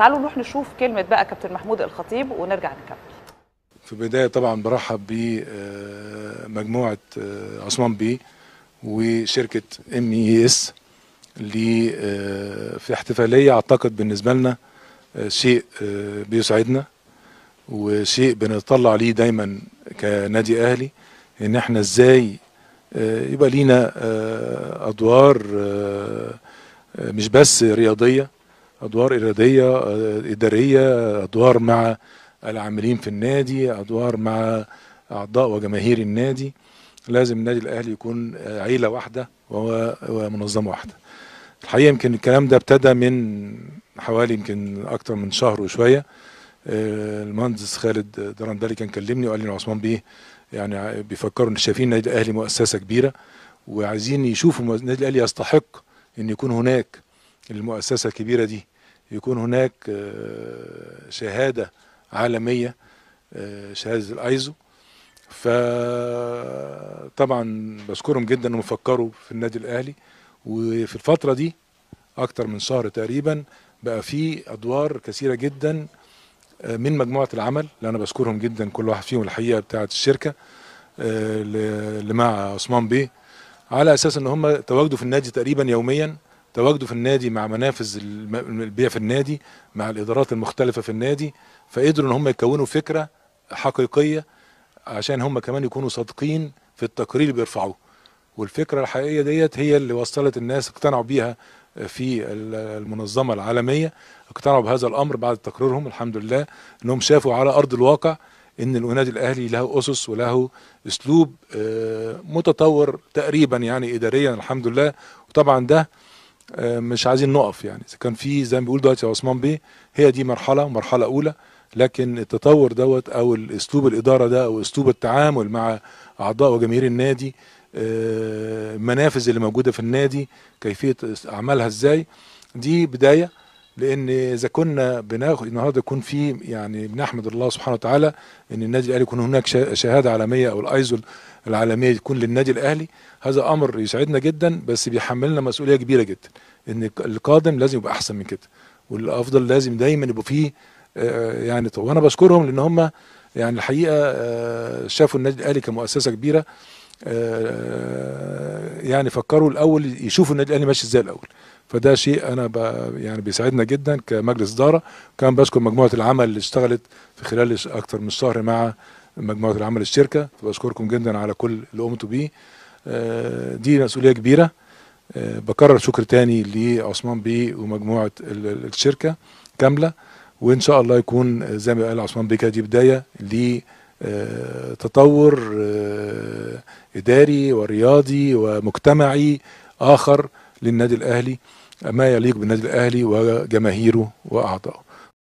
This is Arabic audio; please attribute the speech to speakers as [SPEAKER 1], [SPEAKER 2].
[SPEAKER 1] تعالوا نروح نشوف كلمه بقى كابتن محمود الخطيب ونرجع نكمل في البدايه طبعا برحب بمجموعه آه، آه، عثمان بي وشركه ام اي اس في احتفاليه اعتقد بالنسبه لنا آه، شيء بيسعدنا وشيء بنطلع ليه دايما كنادي اهلي ان احنا ازاي يبقى لينا ادوار مش بس رياضيه ادوار اراديه آه، اداريه ادوار مع العاملين في النادي ادوار مع اعضاء وجماهير النادي لازم النادي الاهلي يكون آه، عيله واحده ومنظمه واحده الحقيقه يمكن الكلام ده ابتدى من حوالي يمكن اكتر من شهر وشويه آه، المهندس خالد درندلي كان كلمني وقال لي ان عثمان بيه يعني بيفكروا ان شايفين النادي الاهلي مؤسسه كبيره وعايزين يشوفوا النادي الاهلي يستحق ان يكون هناك المؤسسه الكبيره دي يكون هناك آه، شهادة عالمية آه، شهادة الايزو فطبعا بشكرهم جدا انهم فكروا في النادي الاهلي وفي الفترة دي اكتر من شهر تقريبا بقى في ادوار كثيرة جدا آه، من مجموعة العمل اللي انا بشكرهم جدا كل واحد فيهم الحقيقة بتاعة الشركة اللي مع عثمان بيه على اساس ان هم تواجدوا في النادي تقريبا يوميا تواجده في النادي مع منافذ البيع في النادي مع الادارات المختلفه في النادي فقدروا ان هم يكونوا فكره حقيقيه عشان هم كمان يكونوا صادقين في التقرير اللي بيرفعوه والفكره الحقيقيه ديت هي اللي وصلت الناس اقتنعوا بيها في المنظمه العالميه اقتنعوا بهذا الامر بعد تقريرهم الحمد لله انهم شافوا على ارض الواقع ان النادي الاهلي له اسس وله اسلوب آه، متطور تقريبا يعني اداريا الحمد لله وطبعا ده آه، مش عايزين نقف يعني كان في زي ما بيقول دلوقتي عثمان بيه هي دي مرحله مرحله اولى لكن التطور دوت او اسلوب الاداره ده او اسلوب التعامل مع اعضاء وجماهير النادي المنافذ آه، اللي موجوده في النادي كيفيه عملها ازاي دي بدايه لان اذا كنا بناخد النهارده يكون في يعني بنحمد الله سبحانه وتعالى ان النادي الاهلي يكون هناك شهاده عالميه او الايزول العالميه تكون للنادي الاهلي هذا امر يسعدنا جدا بس بيحملنا مسؤوليه كبيره جدا ان القادم لازم يبقى احسن من كده والافضل لازم دايما يبقى فيه آه، آه، يعني طب وانا بشكرهم لان هم يعني الحقيقه آه، شافوا النادي الاهلي كمؤسسه كبيره يعني فكروا الاول يشوفوا النادي الاهلي ماشي ازاي الاول فده شيء انا ب... يعني بيساعدنا جدا كمجلس اداره كان بشكر مجموعه العمل اللي اشتغلت في خلال اكثر من شهر مع مجموعه العمل الشركه فبشكركم جدا على كل اللي قمتوا بيه آه، دي مسؤوليه كبيره آه، بكرر شكر تاني لعثمان بي ومجموعه الشركه كامله وان شاء الله يكون زي ما قال عثمان بيه دي بدايه لتطور آه، اداري ورياضي ومجتمعي اخر للنادي الاهلي ما يليق بالنادي الاهلي وجماهيره واعضائه